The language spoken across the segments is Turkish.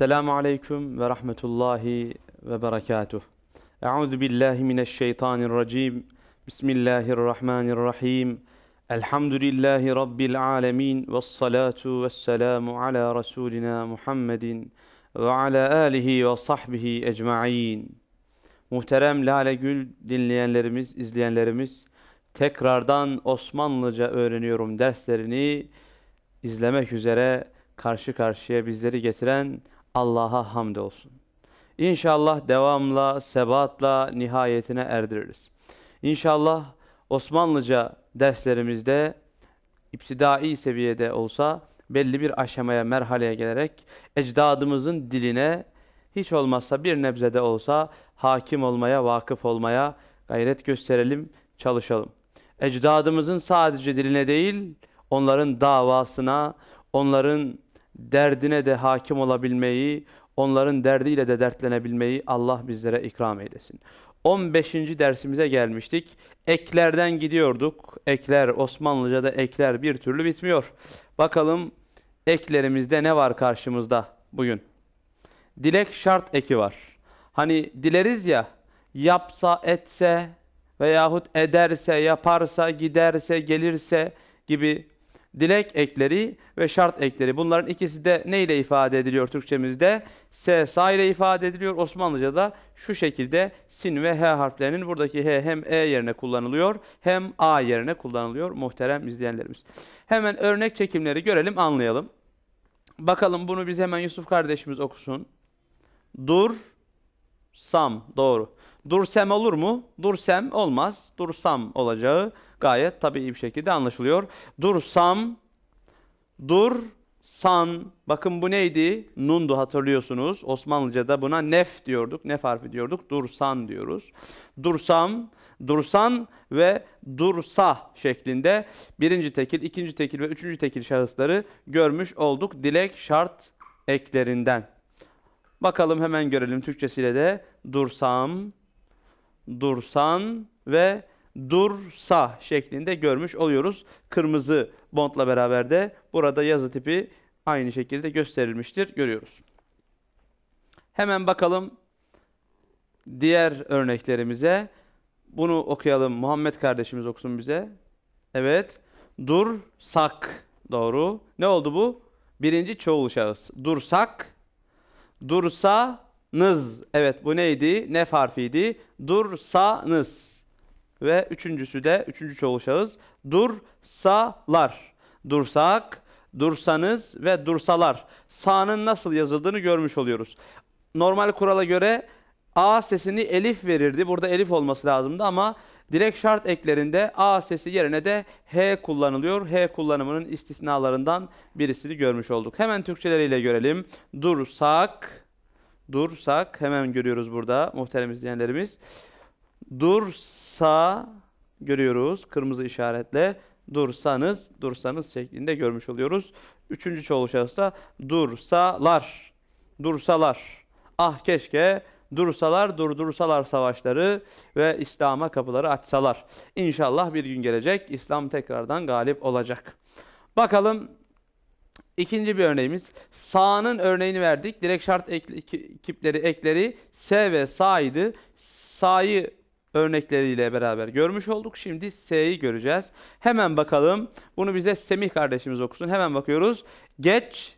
Esselamu Aleyküm ve Rahmetullahi ve Berekatuh. Euzu billahi mineşşeytanirracim. Bismillahirrahmanirrahim. Elhamdülillahi Rabbil alemin. Ve salatu ves selamu ala Resulina Muhammedin ve ala alihi ve sahbihi ecma'in. Muhterem Lale Gül dinleyenlerimiz, izleyenlerimiz, tekrardan Osmanlıca öğreniyorum derslerini izlemek üzere karşı karşıya bizleri getiren Allah'a olsun. İnşallah devamla, sebatla nihayetine erdiririz. İnşallah Osmanlıca derslerimizde iptidai seviyede olsa belli bir aşamaya, merhaleye gelerek ecdadımızın diline hiç olmazsa bir nebzede olsa hakim olmaya, vakıf olmaya gayret gösterelim, çalışalım. Ecdadımızın sadece diline değil, onların davasına, onların derdine de hakim olabilmeyi, onların derdiyle de dertlenebilmeyi Allah bizlere ikram eylesin. 15. dersimize gelmiştik. Eklerden gidiyorduk. Ekler, Osmanlıca'da ekler bir türlü bitmiyor. Bakalım eklerimizde ne var karşımızda bugün? Dilek şart eki var. Hani dileriz ya, yapsa, etse veyahut ederse, yaparsa, giderse, gelirse gibi dilek ekleri ve şart ekleri. Bunların ikisi de ne ile ifade ediliyor Türkçemizde? S, sa ile ifade ediliyor. Osmanlıca'da şu şekilde sin ve h harflerinin buradaki h hem e yerine kullanılıyor hem a yerine kullanılıyor muhterem izleyenlerimiz. Hemen örnek çekimleri görelim anlayalım. Bakalım bunu biz hemen Yusuf kardeşimiz okusun. Dur, sam doğru. Dursem olur mu? Dursem olmaz. Dursam olacağı gayet tabii bir şekilde anlaşılıyor. Dursam, dur, san. Bakın bu neydi? Nundu hatırlıyorsunuz. Osmanlıca'da buna nef diyorduk. Nef harfi diyorduk. Dursan diyoruz. Dursam, dursan ve dursa şeklinde birinci tekil, ikinci tekil ve üçüncü tekil şahısları görmüş olduk. Dilek şart eklerinden. Bakalım hemen görelim Türkçesiyle de dursam, dursan ve dursa şeklinde görmüş oluyoruz. Kırmızı bontla beraber de burada yazı tipi aynı şekilde gösterilmiştir. Görüyoruz. Hemen bakalım diğer örneklerimize. Bunu okuyalım. Muhammed kardeşimiz okusun bize. Evet. Dursak. Doğru. Ne oldu bu? Birinci çoğul şahıs. Dursak. Dursa nız. Evet bu neydi? Nef harfiydi. Dursanız. Ve üçüncüsü de üçüncü çoğul şahıs. Dursalar. Dursak, dursanız ve dursalar. Sa'nın nasıl yazıldığını görmüş oluyoruz. Normal kurala göre A sesini elif verirdi. Burada elif olması lazımdı ama direkt şart eklerinde A sesi yerine de H kullanılıyor. H kullanımının istisnalarından birisini görmüş olduk. Hemen Türkçeleriyle görelim. Dursak, dursak hemen görüyoruz burada muhterem izleyenlerimiz. Dursa görüyoruz kırmızı işaretle dursanız, dursanız şeklinde görmüş oluyoruz. Üçüncü çoğul şahısta dursalar, dursalar. Ah keşke dursalar, durdursalar savaşları ve İslam'a kapıları açsalar. İnşallah bir gün gelecek, İslam tekrardan galip olacak. Bakalım İkinci bir örneğimiz sağının örneğini verdik. Direkt şart ek, kipleri ekleri S ve sağydı. Sağyı örnekleriyle beraber görmüş olduk. Şimdi S'yi göreceğiz. Hemen bakalım. Bunu bize Semih kardeşimiz okusun. Hemen bakıyoruz. Geç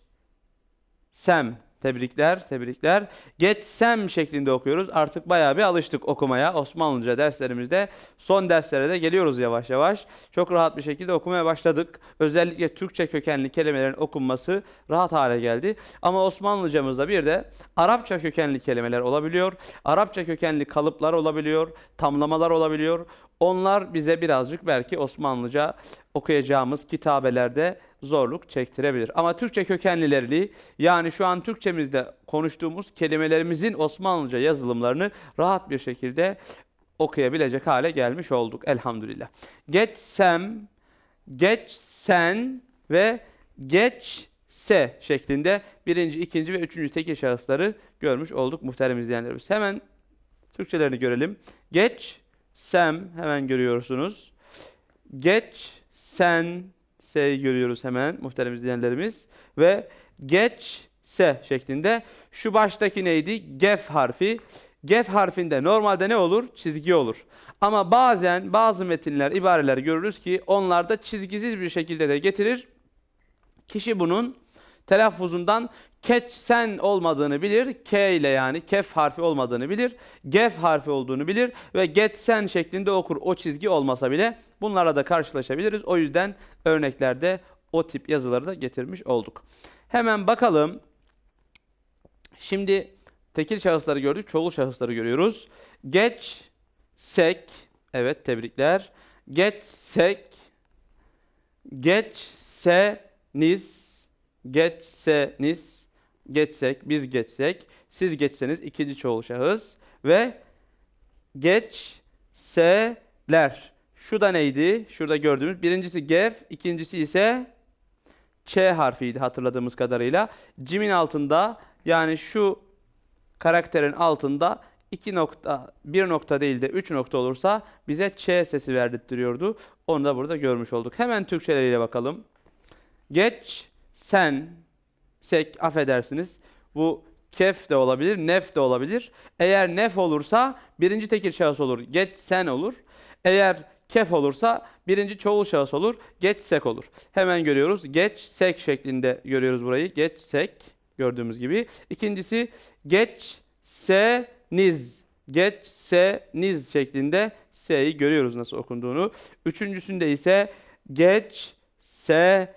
sem Tebrikler, tebrikler. Geçsem şeklinde okuyoruz. Artık bayağı bir alıştık okumaya. Osmanlıca derslerimizde son derslere de geliyoruz yavaş yavaş. Çok rahat bir şekilde okumaya başladık. Özellikle Türkçe kökenli kelimelerin okunması rahat hale geldi. Ama Osmanlıcamızda bir de Arapça kökenli kelimeler olabiliyor. Arapça kökenli kalıplar olabiliyor, tamlamalar olabiliyor. Onlar bize birazcık belki Osmanlıca okuyacağımız kitabelerde zorluk çektirebilir. Ama Türkçe kökenlilerliği yani şu an Türkçemizde konuştuğumuz kelimelerimizin Osmanlıca yazılımlarını rahat bir şekilde okuyabilecek hale gelmiş olduk elhamdülillah. Geçsem, geçsen ve geçse şeklinde birinci, ikinci ve üçüncü tekil şahısları görmüş olduk muhterem izleyenlerimiz. Hemen Türkçelerini görelim. Geç, Sam hemen görüyorsunuz. Geç, sen, se görüyoruz hemen muhterem izleyenlerimiz. Ve geç, se şeklinde. Şu baştaki neydi? Gef harfi. Gef harfinde normalde ne olur? Çizgi olur. Ama bazen bazı metinler, ibareler görürüz ki onlarda çizgisiz bir şekilde de getirir. Kişi bunun telaffuzundan Keç sen olmadığını bilir. K ile yani kef harfi olmadığını bilir. Gef harfi olduğunu bilir. Ve sen şeklinde okur. O çizgi olmasa bile bunlara da karşılaşabiliriz. O yüzden örneklerde o tip yazıları da getirmiş olduk. Hemen bakalım. Şimdi tekil şahısları gördük. Çoğul şahısları görüyoruz. Geç, sek. Evet tebrikler. Geç, sek. Geç, se, niz geçseniz geçsek, biz geçsek, siz geçseniz ikinci çoğul şahıs ve geçseler. Şu da neydi? Şurada gördüğümüz. Birincisi gef, ikincisi ise ç harfiydi hatırladığımız kadarıyla. Cimin altında yani şu karakterin altında iki nokta, bir nokta değil de 3 nokta olursa bize ç sesi verdirtiyordu. Onu da burada görmüş olduk. Hemen Türkçeleriyle bakalım. Geç, sen, sek affedersiniz. Bu kef de olabilir, nef de olabilir. Eğer nef olursa birinci tekil şahıs olur, geç sen olur. Eğer kef olursa birinci çoğul şahıs olur, geç sek olur. Hemen görüyoruz. Geç sek şeklinde görüyoruz burayı. Geç sek gördüğümüz gibi. İkincisi geç se Geç se şeklinde s'yi görüyoruz nasıl okunduğunu. Üçüncüsünde ise geç se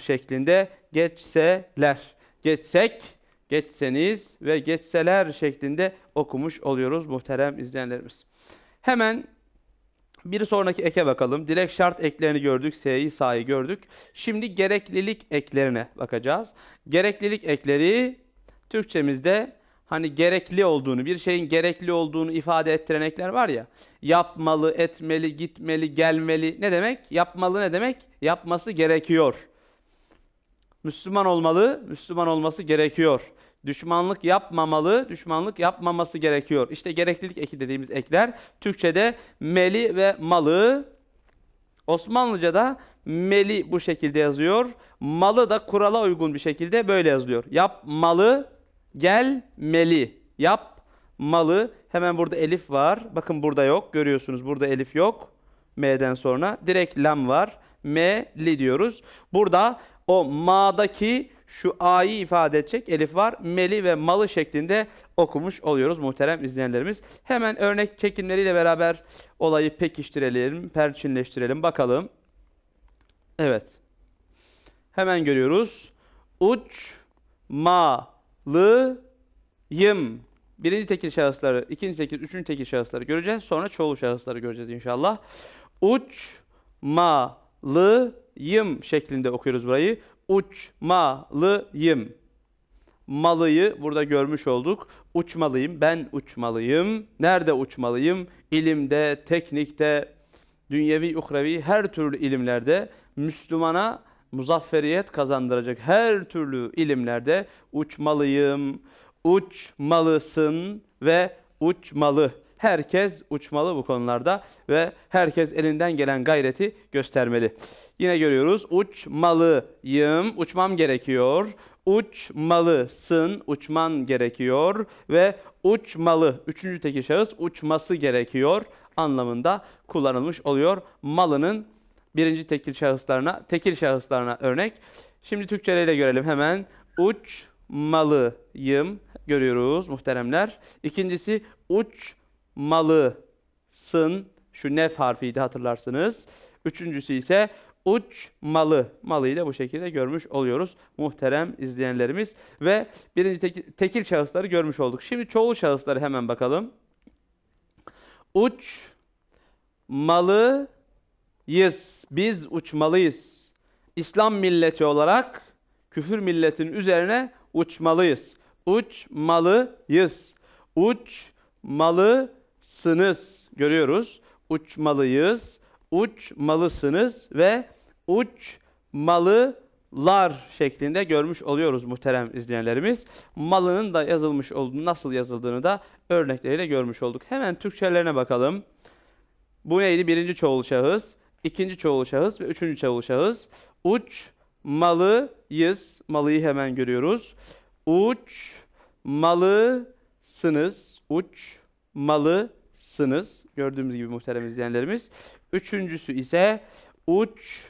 şeklinde geçseler. Geçsek, geçseniz ve geçseler şeklinde okumuş oluyoruz muhterem izleyenlerimiz. Hemen bir sonraki eke bakalım. Direkt şart eklerini gördük. S'yi sa'yı gördük. Şimdi gereklilik eklerine bakacağız. Gereklilik ekleri Türkçemizde hani gerekli olduğunu, bir şeyin gerekli olduğunu ifade ettiren ekler var ya. Yapmalı, etmeli, gitmeli, gelmeli ne demek? Yapmalı ne demek? Yapması gerekiyor. Müslüman olmalı, Müslüman olması gerekiyor. Düşmanlık yapmamalı, düşmanlık yapmaması gerekiyor. İşte gereklilik eki dediğimiz ekler Türkçe'de meli ve malı, Osmanlıca'da meli bu şekilde yazıyor. Malı da kurala uygun bir şekilde böyle yazılıyor. Yap malı, gel meli. Yap malı. Hemen burada elif var. Bakın burada yok. Görüyorsunuz burada elif yok. M'den sonra direkt lam var. Meli diyoruz. Burada o ma'daki şu a'yı ifade edecek elif var. Meli ve malı şeklinde okumuş oluyoruz muhterem izleyenlerimiz. Hemen örnek çekimleriyle beraber olayı pekiştirelim, perçinleştirelim bakalım. Evet. Hemen görüyoruz. Uç ma lı yım. Birinci tekil şahısları, ikinci tekil, üçüncü tekil şahısları göreceğiz. Sonra çoğul şahısları göreceğiz inşallah. Uç ma uçmalıyım şeklinde okuyoruz burayı. Uçmalıyım. Malıyı burada görmüş olduk. Uçmalıyım, ben uçmalıyım. Nerede uçmalıyım? İlimde, teknikte, dünyevi, ukrevi her türlü ilimlerde Müslümana muzafferiyet kazandıracak her türlü ilimlerde uçmalıyım, uçmalısın ve uçmalı. Herkes uçmalı bu konularda ve herkes elinden gelen gayreti göstermeli. Yine görüyoruz uçmalıyım, uçmam gerekiyor. Uçmalısın, uçman gerekiyor ve uçmalı, üçüncü tekil şahıs uçması gerekiyor anlamında kullanılmış oluyor. Malının birinci tekil şahıslarına, tekil şahıslarına örnek. Şimdi Türkçeleriyle görelim hemen. Uçmalıyım görüyoruz muhteremler. İkincisi uç malısın. Şu nef harfiydi hatırlarsınız. Üçüncüsü ise uç malı. Malıyı da bu şekilde görmüş oluyoruz muhterem izleyenlerimiz. Ve birinci tek, tekil şahısları görmüş olduk. Şimdi çoğul şahısları hemen bakalım. Uç malıyız. Biz uçmalıyız. İslam milleti olarak küfür milletinin üzerine uçmalıyız. Uç malıyız, Uçmalıyız. Uçmalıyız uçmalısınız görüyoruz. Uçmalıyız, uçmalısınız ve uçmalılar şeklinde görmüş oluyoruz muhterem izleyenlerimiz. Malının da yazılmış olduğunu, nasıl yazıldığını da örnekleriyle görmüş olduk. Hemen Türkçelerine bakalım. Bu neydi? Birinci çoğul şahıs, ikinci çoğul şahıs ve üçüncü çoğul şahıs. Uç malıyız. Malıyı hemen görüyoruz. Uç malısınız. Uç malı sınız. Gördüğümüz gibi muhterem izleyenlerimiz. Üçüncüsü ise uç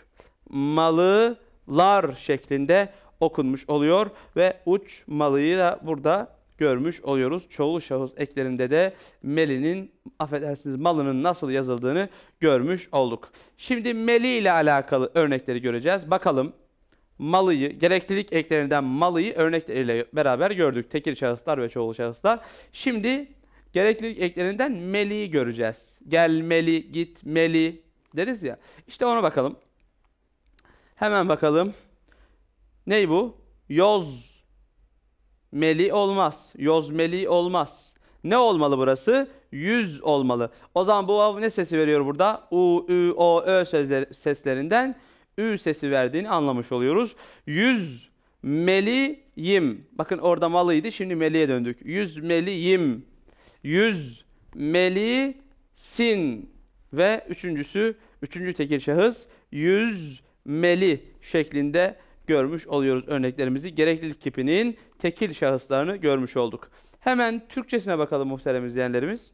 malılar şeklinde okunmuş oluyor ve uç malıyı da burada görmüş oluyoruz. Çoğul şahıs eklerinde de melinin, affedersiniz malının nasıl yazıldığını görmüş olduk. Şimdi meli ile alakalı örnekleri göreceğiz. Bakalım malıyı, gereklilik eklerinden malıyı örnekleriyle beraber gördük. Tekil şahıslar ve çoğul şahıslar. Şimdi gereklilik eklerinden meli'yi göreceğiz. Gelmeli, gitmeli deriz ya. İşte ona bakalım. Hemen bakalım. Ney bu? Yoz meli olmaz. Yoz meli olmaz. Ne olmalı burası? Yüz olmalı. O zaman bu av ne sesi veriyor burada? U, ü, o, ö seslerinden ü sesi verdiğini anlamış oluyoruz. Yüz meliyim. Bakın orada malıydı şimdi meliye döndük. Yüz meliyim yüzmelisin. Ve üçüncüsü, üçüncü tekil şahıs yüzmeli şeklinde görmüş oluyoruz örneklerimizi. Gereklilik kipinin tekil şahıslarını görmüş olduk. Hemen Türkçesine bakalım muhterem izleyenlerimiz.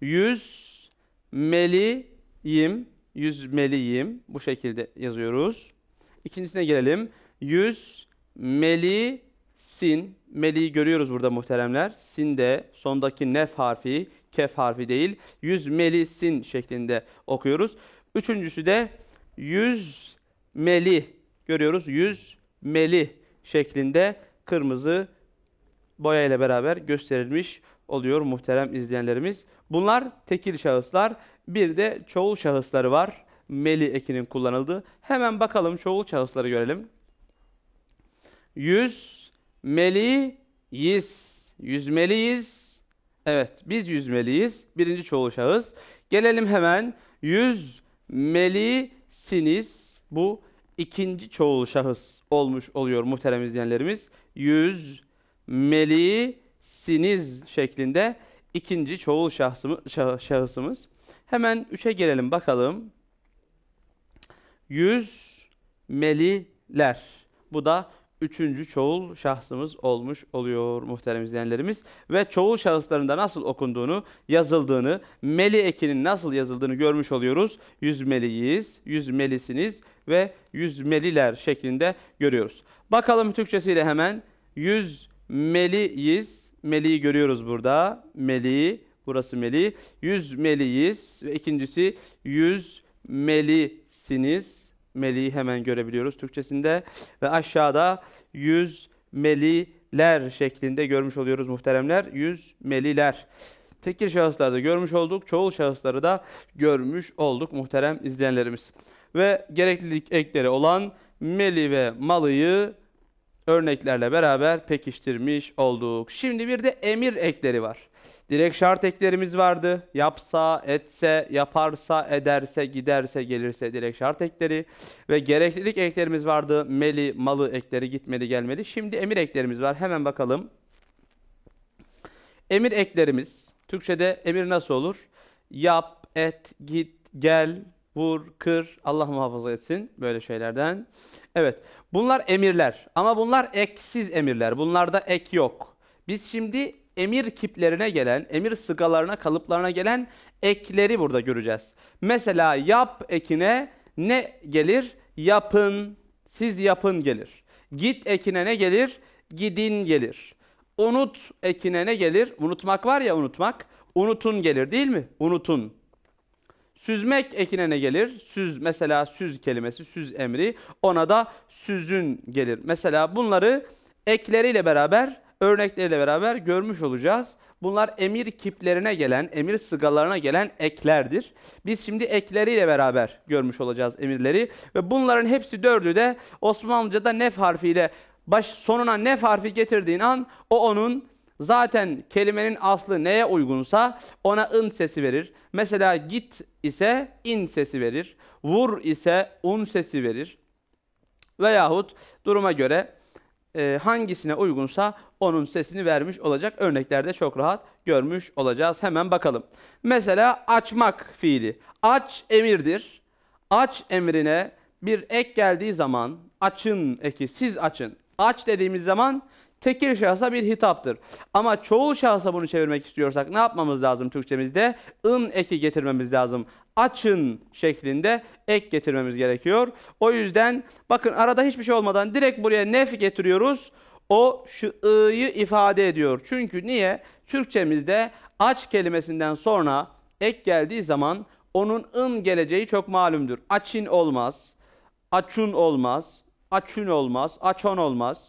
Yüzmeliyim, yüzmeliyim bu şekilde yazıyoruz. İkincisine gelelim. Yüzmeli Sin, meli görüyoruz burada muhteremler. Sin de sondaki nef harfi, kef harfi değil. Yüz meli sin şeklinde okuyoruz. Üçüncüsü de yüz meli görüyoruz. Yüz meli şeklinde kırmızı boya ile beraber gösterilmiş oluyor muhterem izleyenlerimiz. Bunlar tekil şahıslar. Bir de çoğul şahısları var. Meli ekinin kullanıldığı. Hemen bakalım çoğul şahısları görelim. Yüz meliyiz. Yüzmeliyiz. Evet biz yüzmeliyiz. Birinci çoğul şahıs. Gelelim hemen yüzmelisiniz. Bu ikinci çoğul şahıs olmuş oluyor muhterem izleyenlerimiz. Yüzmelisiniz şeklinde ikinci çoğul şahısımız. Hemen üçe gelelim bakalım. Yüzmeliler. Bu da üçüncü çoğul şahsımız olmuş oluyor muhterem izleyenlerimiz. Ve çoğul şahıslarında nasıl okunduğunu, yazıldığını, meli ekinin nasıl yazıldığını görmüş oluyoruz. yüz yüz yüzmelisiniz ve yüz yüzmeliler şeklinde görüyoruz. Bakalım Türkçesiyle hemen yüz yüzmeliyiz, meliyi görüyoruz burada, meli, burası meli, yüzmeliyiz ve ikincisi yüz yüzmelisiniz, meli hemen görebiliyoruz Türkçesinde. Ve aşağıda yüz meliler şeklinde görmüş oluyoruz muhteremler. Yüz meliler. Tekil şahıslarda görmüş olduk. Çoğul şahısları da görmüş olduk muhterem izleyenlerimiz. Ve gereklilik ekleri olan meli ve malıyı örneklerle beraber pekiştirmiş olduk. Şimdi bir de emir ekleri var. Direkt şart eklerimiz vardı. Yapsa, etse, yaparsa, ederse, giderse, gelirse direkt şart ekleri. Ve gereklilik eklerimiz vardı. Meli, malı ekleri gitmeli, gelmeli. Şimdi emir eklerimiz var. Hemen bakalım. Emir eklerimiz. Türkçe'de emir nasıl olur? Yap, et, git, gel, vur, kır. Allah muhafaza etsin böyle şeylerden. Evet bunlar emirler ama bunlar eksiz emirler. Bunlarda ek yok. Biz şimdi emir kiplerine gelen, emir sıgalarına, kalıplarına gelen ekleri burada göreceğiz. Mesela yap ekine ne gelir? Yapın, siz yapın gelir. Git ekine ne gelir? Gidin gelir. Unut ekine ne gelir? Unutmak var ya unutmak. Unutun gelir değil mi? Unutun. Süzmek ekine ne gelir? Süz mesela süz kelimesi, süz emri. Ona da süzün gelir. Mesela bunları ekleriyle beraber örnekleriyle beraber görmüş olacağız. Bunlar emir kiplerine gelen, emir sıgalarına gelen eklerdir. Biz şimdi ekleriyle beraber görmüş olacağız emirleri. Ve bunların hepsi dördü de Osmanlıca'da nef harfiyle baş, sonuna nef harfi getirdiğin an o onun zaten kelimenin aslı neye uygunsa ona ın sesi verir. Mesela git ise in sesi verir. Vur ise un sesi verir. Veyahut duruma göre e, hangisine uygunsa onun sesini vermiş olacak. Örneklerde çok rahat görmüş olacağız. Hemen bakalım. Mesela açmak fiili. Aç emirdir. Aç emrine bir ek geldiği zaman açın eki siz açın. Aç dediğimiz zaman tekil şahsa bir hitaptır. Ama çoğul şahsa bunu çevirmek istiyorsak ne yapmamız lazım Türkçemizde? ın eki getirmemiz lazım. Açın şeklinde ek getirmemiz gerekiyor. O yüzden bakın arada hiçbir şey olmadan direkt buraya nef getiriyoruz. O şu ı'yı ifade ediyor. Çünkü niye? Türkçemizde aç kelimesinden sonra ek geldiği zaman onun ın geleceği çok malumdur. Açın olmaz, açun olmaz, açun olmaz, açon olmaz.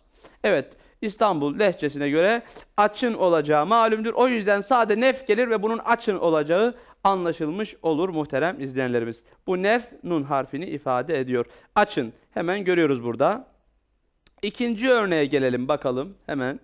Evet, İstanbul lehçesine göre açın olacağı malumdur. O yüzden sade nef gelir ve bunun açın olacağı anlaşılmış olur muhterem izleyenlerimiz. Bu nef nun harfini ifade ediyor. Açın hemen görüyoruz burada. İkinci örneğe gelelim bakalım hemen.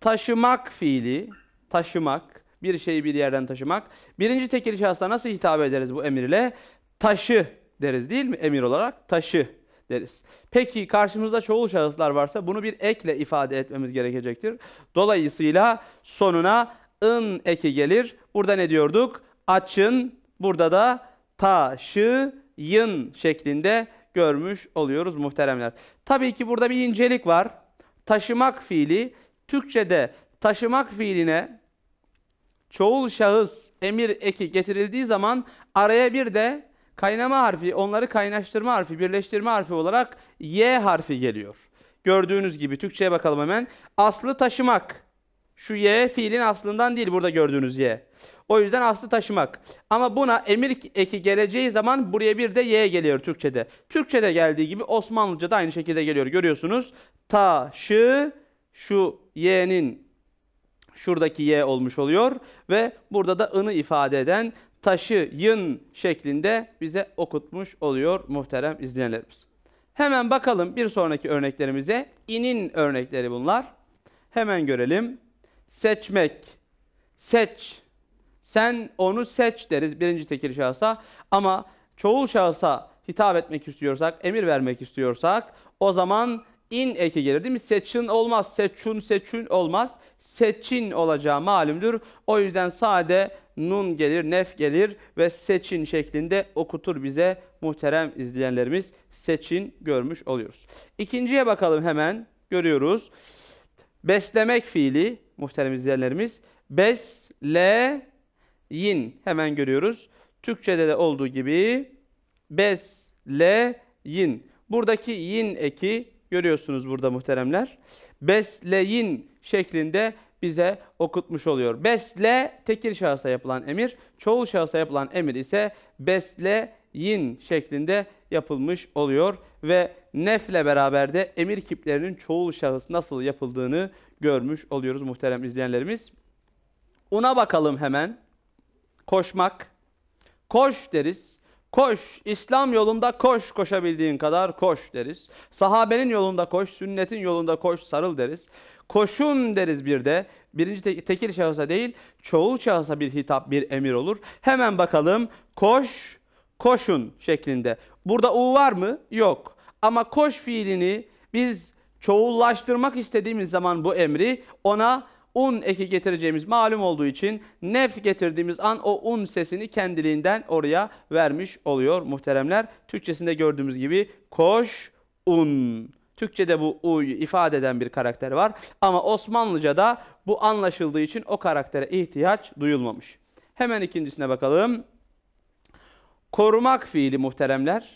Taşımak fiili, taşımak, bir şeyi bir yerden taşımak. Birinci tekil şahsa nasıl hitap ederiz bu emirle? Taşı deriz değil mi emir olarak? Taşı deriz. Peki karşımızda çoğul şahıslar varsa bunu bir ekle ifade etmemiz gerekecektir. Dolayısıyla sonuna ın eki gelir. Burada ne diyorduk? Açın, burada da taşıyın şeklinde görmüş oluyoruz muhteremler. Tabii ki burada bir incelik var. Taşımak fiili Türkçe'de taşımak fiiline çoğul şahıs emir eki getirildiği zaman araya bir de kaynama harfi, onları kaynaştırma harfi, birleştirme harfi olarak Y harfi geliyor. Gördüğünüz gibi Türkçe'ye bakalım hemen. Aslı taşımak. Şu Y fiilin aslından değil burada gördüğünüz Y. O yüzden aslı taşımak. Ama buna emir eki geleceği zaman buraya bir de y geliyor Türkçe'de. Türkçe'de geldiği gibi Osmanlıca'da aynı şekilde geliyor. Görüyorsunuz. Taşı şu y'nin şuradaki y olmuş oluyor. Ve burada da ını ifade eden taşıyın şeklinde bize okutmuş oluyor muhterem izleyenlerimiz. Hemen bakalım bir sonraki örneklerimize. İnin örnekleri bunlar. Hemen görelim. Seçmek, seç, sen onu seç deriz birinci tekil şahsa. Ama çoğul şahsa hitap etmek istiyorsak, emir vermek istiyorsak o zaman in eki gelir değil mi? Seçin olmaz. Seçun seçün olmaz. Seçin olacağı malumdur. O yüzden sade nun gelir, nef gelir ve seçin şeklinde okutur bize muhterem izleyenlerimiz. Seçin görmüş oluyoruz. İkinciye bakalım hemen görüyoruz. Beslemek fiili muhterem izleyenlerimiz. Besle yin hemen görüyoruz. Türkçede de olduğu gibi besleyin. Buradaki yin eki görüyorsunuz burada muhteremler. Besleyin şeklinde bize okutmuş oluyor. Besle tekil şahısa yapılan emir, çoğul şahısa yapılan emir ise besleyin şeklinde yapılmış oluyor ve nefle beraber de emir kiplerinin çoğul şahıs nasıl yapıldığını görmüş oluyoruz muhterem izleyenlerimiz. Una bakalım hemen koşmak. Koş deriz. Koş, İslam yolunda koş, koşabildiğin kadar koş deriz. Sahabenin yolunda koş, sünnetin yolunda koş, sarıl deriz. Koşun deriz bir de. Birinci te tekil şahısa değil, çoğul şahısa bir hitap, bir emir olur. Hemen bakalım. Koş, koşun şeklinde. Burada u var mı? Yok. Ama koş fiilini biz çoğullaştırmak istediğimiz zaman bu emri ona un eki getireceğimiz malum olduğu için nef getirdiğimiz an o un sesini kendiliğinden oraya vermiş oluyor muhteremler. Türkçesinde gördüğümüz gibi koş un. Türkçe'de bu u'yu ifade eden bir karakter var ama Osmanlıca'da bu anlaşıldığı için o karaktere ihtiyaç duyulmamış. Hemen ikincisine bakalım. Korumak fiili muhteremler.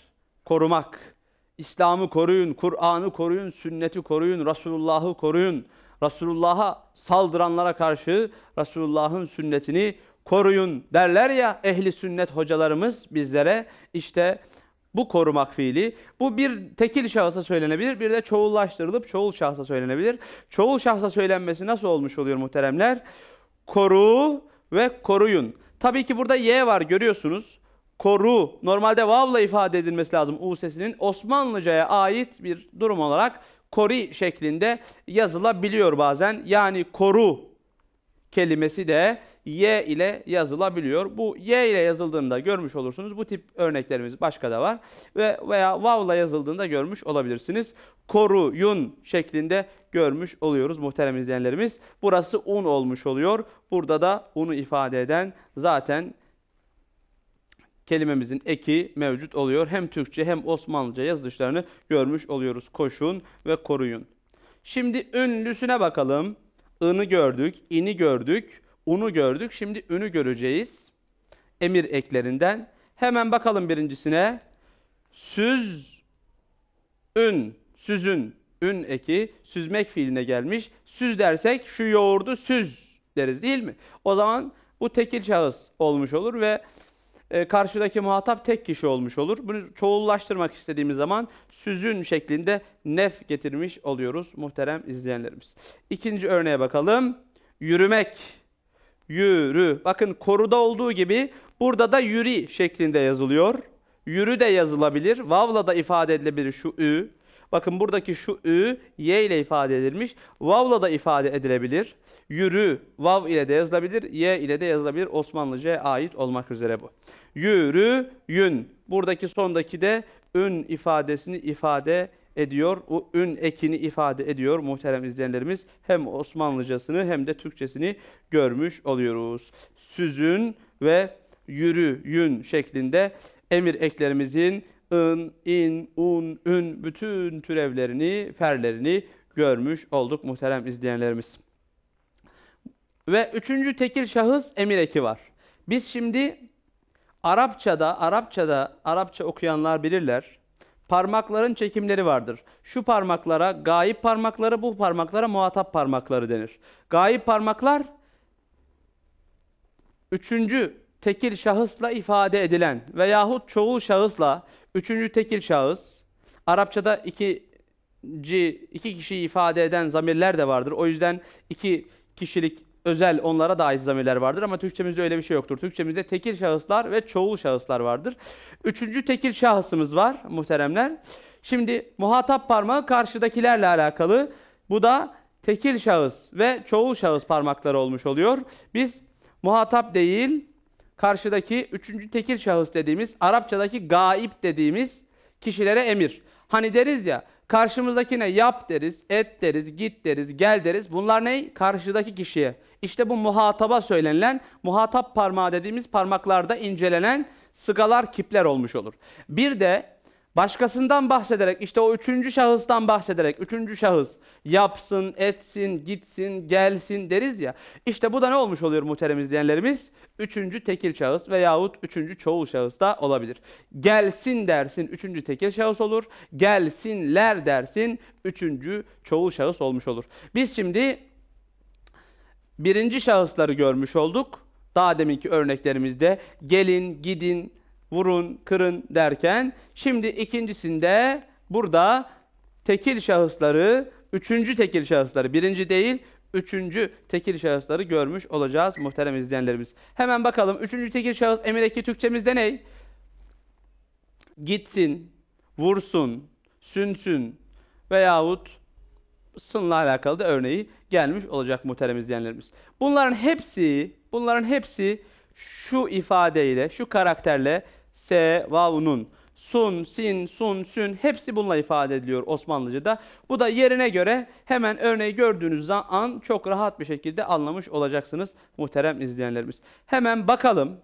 Korumak. İslam'ı koruyun, Kur'an'ı koruyun, sünneti koruyun, Resulullah'ı koruyun. Resulullah'a saldıranlara karşı Resulullah'ın sünnetini koruyun derler ya ehli sünnet hocalarımız bizlere işte bu korumak fiili. Bu bir tekil şahsa söylenebilir, bir de çoğullaştırılıp çoğul şahsa söylenebilir. Çoğul şahsa söylenmesi nasıl olmuş oluyor muhteremler? Koru ve koruyun. Tabii ki burada y var görüyorsunuz. Koru, normalde vavla ifade edilmesi lazım u sesinin. Osmanlıca'ya ait bir durum olarak kori şeklinde yazılabiliyor bazen. Yani koru kelimesi de y ile yazılabiliyor. Bu y ile yazıldığında görmüş olursunuz. Bu tip örneklerimiz başka da var. Ve veya vav ile yazıldığında görmüş olabilirsiniz. Koruyun şeklinde görmüş oluyoruz muhterem izleyenlerimiz. Burası un olmuş oluyor. Burada da unu ifade eden zaten kelimemizin eki mevcut oluyor. Hem Türkçe hem Osmanlıca yazılışlarını görmüş oluyoruz. Koşun ve koruyun. Şimdi ünlüsüne bakalım. I'nı gördük, ini gördük, unu gördük. Şimdi ünü göreceğiz. Emir eklerinden. Hemen bakalım birincisine. Süz, ün, süzün, ün eki süzmek fiiline gelmiş. Süz dersek şu yoğurdu süz deriz değil mi? O zaman bu tekil şahıs olmuş olur ve e, karşıdaki muhatap tek kişi olmuş olur. Bunu çoğullaştırmak istediğimiz zaman süzün şeklinde nef getirmiş oluyoruz muhterem izleyenlerimiz. İkinci örneğe bakalım. Yürümek. Yürü. Bakın koruda olduğu gibi burada da yürü şeklinde yazılıyor. Yürü de yazılabilir. Vavla da ifade edilebilir şu ü. Bakın buradaki şu ü y ile ifade edilmiş. Vavla da ifade edilebilir. Yürü vav ile de yazılabilir, ye ile de yazılabilir. Osmanlıca'ya ait olmak üzere bu. Yürü, yün. Buradaki sondaki de ün ifadesini ifade ediyor. O ün ekini ifade ediyor muhterem izleyenlerimiz. Hem Osmanlıcasını hem de Türkçesini görmüş oluyoruz. Süzün ve yürü, yün şeklinde emir eklerimizin ın, in, un, ün bütün türevlerini, ferlerini görmüş olduk muhterem izleyenlerimiz. Ve üçüncü tekil şahıs emir eki var. Biz şimdi Arapçada, Arapçada, Arapça okuyanlar bilirler. Parmakların çekimleri vardır. Şu parmaklara gayip parmakları, bu parmaklara muhatap parmakları denir. Gayip parmaklar üçüncü tekil şahısla ifade edilen veyahut çoğul şahısla üçüncü tekil şahıs Arapçada ikinci, iki kişiyi ifade eden zamirler de vardır. O yüzden iki kişilik özel onlara dair ait zamirler vardır ama Türkçemizde öyle bir şey yoktur. Türkçemizde tekil şahıslar ve çoğul şahıslar vardır. Üçüncü tekil şahısımız var muhteremler. Şimdi muhatap parmağı karşıdakilerle alakalı. Bu da tekil şahıs ve çoğul şahıs parmakları olmuş oluyor. Biz muhatap değil, karşıdaki üçüncü tekil şahıs dediğimiz, Arapçadaki gaip dediğimiz kişilere emir. Hani deriz ya, karşımızdakine yap deriz, et deriz, git deriz, gel deriz. Bunlar ne? Karşıdaki kişiye. İşte bu muhataba söylenilen, muhatap parmağı dediğimiz parmaklarda incelenen sıgalar, kipler olmuş olur. Bir de başkasından bahsederek, işte o üçüncü şahıstan bahsederek, üçüncü şahıs yapsın, etsin, gitsin, gelsin deriz ya. İşte bu da ne olmuş oluyor muhterem izleyenlerimiz? Üçüncü tekil şahıs veyahut üçüncü çoğul şahıs da olabilir. Gelsin dersin, üçüncü tekil şahıs olur. Gelsinler dersin, üçüncü çoğul şahıs olmuş olur. Biz şimdi birinci şahısları görmüş olduk. Daha deminki örneklerimizde gelin, gidin, vurun, kırın derken şimdi ikincisinde burada tekil şahısları, üçüncü tekil şahısları, birinci değil, üçüncü tekil şahısları görmüş olacağız muhterem izleyenlerimiz. Hemen bakalım üçüncü tekil şahıs emireki Türkçemizde ne? Gitsin, vursun, sünsün veyahut sınla alakalı da örneği gelmiş olacak muhterem izleyenlerimiz. Bunların hepsi, bunların hepsi şu ifadeyle, şu karakterle se, vavunun, sun, sin, sun, sün hepsi bununla ifade ediliyor Osmanlıca'da. Bu da yerine göre hemen örneği gördüğünüz an çok rahat bir şekilde anlamış olacaksınız muhterem izleyenlerimiz. Hemen bakalım.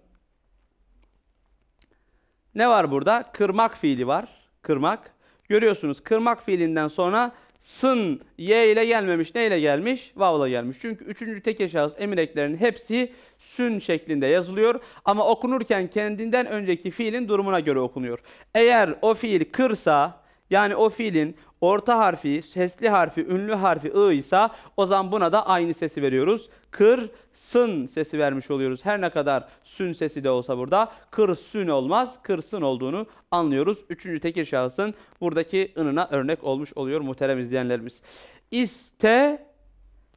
Ne var burada? Kırmak fiili var. Kırmak. Görüyorsunuz kırmak fiilinden sonra Sın y ile gelmemiş. Ne ile gelmiş? Vavla gelmiş. Çünkü üçüncü tek şahıs emir eklerinin hepsi sün şeklinde yazılıyor. Ama okunurken kendinden önceki fiilin durumuna göre okunuyor. Eğer o fiil kırsa yani o fiilin orta harfi, sesli harfi, ünlü harfi ı ise o zaman buna da aynı sesi veriyoruz. Kır, sın sesi vermiş oluyoruz. Her ne kadar sün sesi de olsa burada kır sün olmaz, kır sın olduğunu anlıyoruz. Üçüncü tekil şahısın buradaki ınına örnek olmuş oluyor muhterem izleyenlerimiz. İste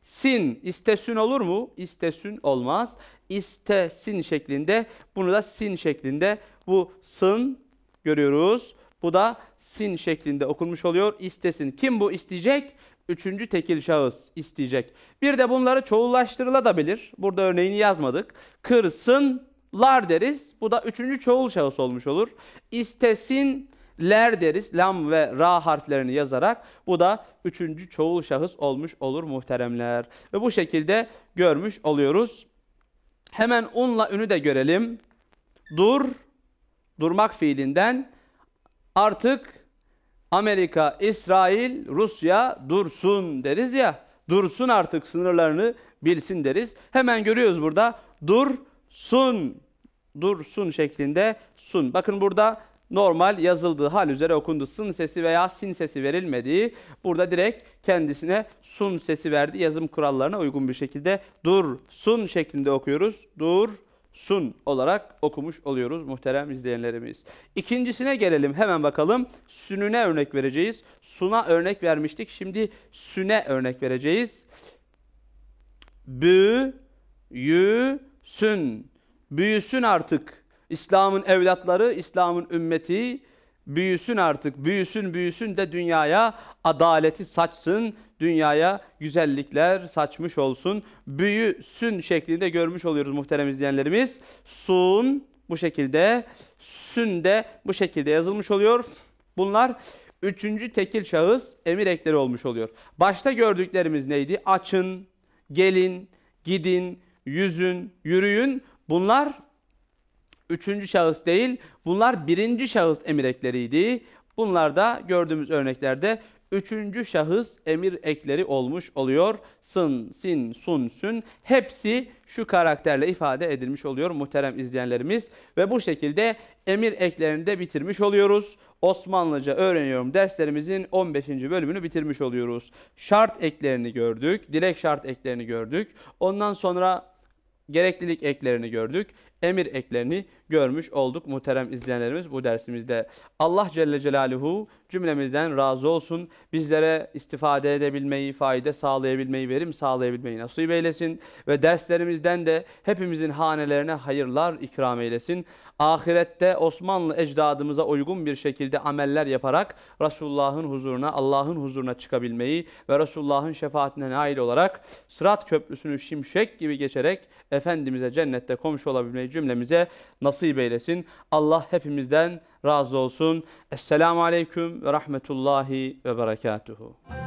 sin, istesün olur mu? İstesün olmaz. İstesin şeklinde, bunu da sin şeklinde bu sın görüyoruz. Bu da sin şeklinde okunmuş oluyor. İstesin. Kim bu isteyecek? Üçüncü tekil şahıs isteyecek. Bir de bunları çoğullaştırılabilir. Burada örneğini yazmadık. Kırsınlar deriz. Bu da üçüncü çoğul şahıs olmuş olur. İstesin deriz. Lam ve ra harflerini yazarak bu da üçüncü çoğul şahıs olmuş olur muhteremler. Ve bu şekilde görmüş oluyoruz. Hemen unla ünü de görelim. Dur, durmak fiilinden artık Amerika, İsrail, Rusya dursun deriz ya. Dursun artık sınırlarını bilsin deriz. Hemen görüyoruz burada dursun, dursun şeklinde sun. Bakın burada normal yazıldığı hal üzere okundu. Sın sesi veya sin sesi verilmediği burada direkt kendisine sun sesi verdi. Yazım kurallarına uygun bir şekilde dursun şeklinde okuyoruz. Dur sun olarak okumuş oluyoruz muhterem izleyenlerimiz. İkincisine gelelim hemen bakalım. Sününe örnek vereceğiz. Suna örnek vermiştik. Şimdi süne örnek vereceğiz. Bü, yü, sün. Büyüsün artık. İslam'ın evlatları, İslam'ın ümmeti büyüsün artık. Büyüsün büyüsün de dünyaya adaleti saçsın, dünyaya güzellikler saçmış olsun, büyüsün şeklinde görmüş oluyoruz muhterem izleyenlerimiz. Sun bu şekilde, sün de bu şekilde yazılmış oluyor. Bunlar üçüncü tekil şahıs emir ekleri olmuş oluyor. Başta gördüklerimiz neydi? Açın, gelin, gidin, yüzün, yürüyün. Bunlar üçüncü şahıs değil, bunlar birinci şahıs emir ekleriydi. Bunlar da gördüğümüz örneklerde üçüncü şahıs emir ekleri olmuş oluyor. Sın, sin, sun, sün hepsi şu karakterle ifade edilmiş oluyor muhterem izleyenlerimiz. Ve bu şekilde emir eklerini de bitirmiş oluyoruz. Osmanlıca öğreniyorum derslerimizin 15. bölümünü bitirmiş oluyoruz. Şart eklerini gördük, dilek şart eklerini gördük. Ondan sonra gereklilik eklerini gördük. Emir eklerini görmüş olduk muhterem izleyenlerimiz bu dersimizde. Allah Celle Celaluhu cümlemizden razı olsun. Bizlere istifade edebilmeyi, fayda sağlayabilmeyi, verim sağlayabilmeyi nasip eylesin. Ve derslerimizden de hepimizin hanelerine hayırlar ikram eylesin ahirette Osmanlı ecdadımıza uygun bir şekilde ameller yaparak Resulullah'ın huzuruna, Allah'ın huzuruna çıkabilmeyi ve Resulullah'ın şefaatine nail olarak Sırat Köprüsü'nü şimşek gibi geçerek Efendimiz'e cennette komşu olabilmeyi cümlemize nasip eylesin. Allah hepimizden razı olsun. Esselamu Aleyküm ve Rahmetullahi ve Berekatuhu.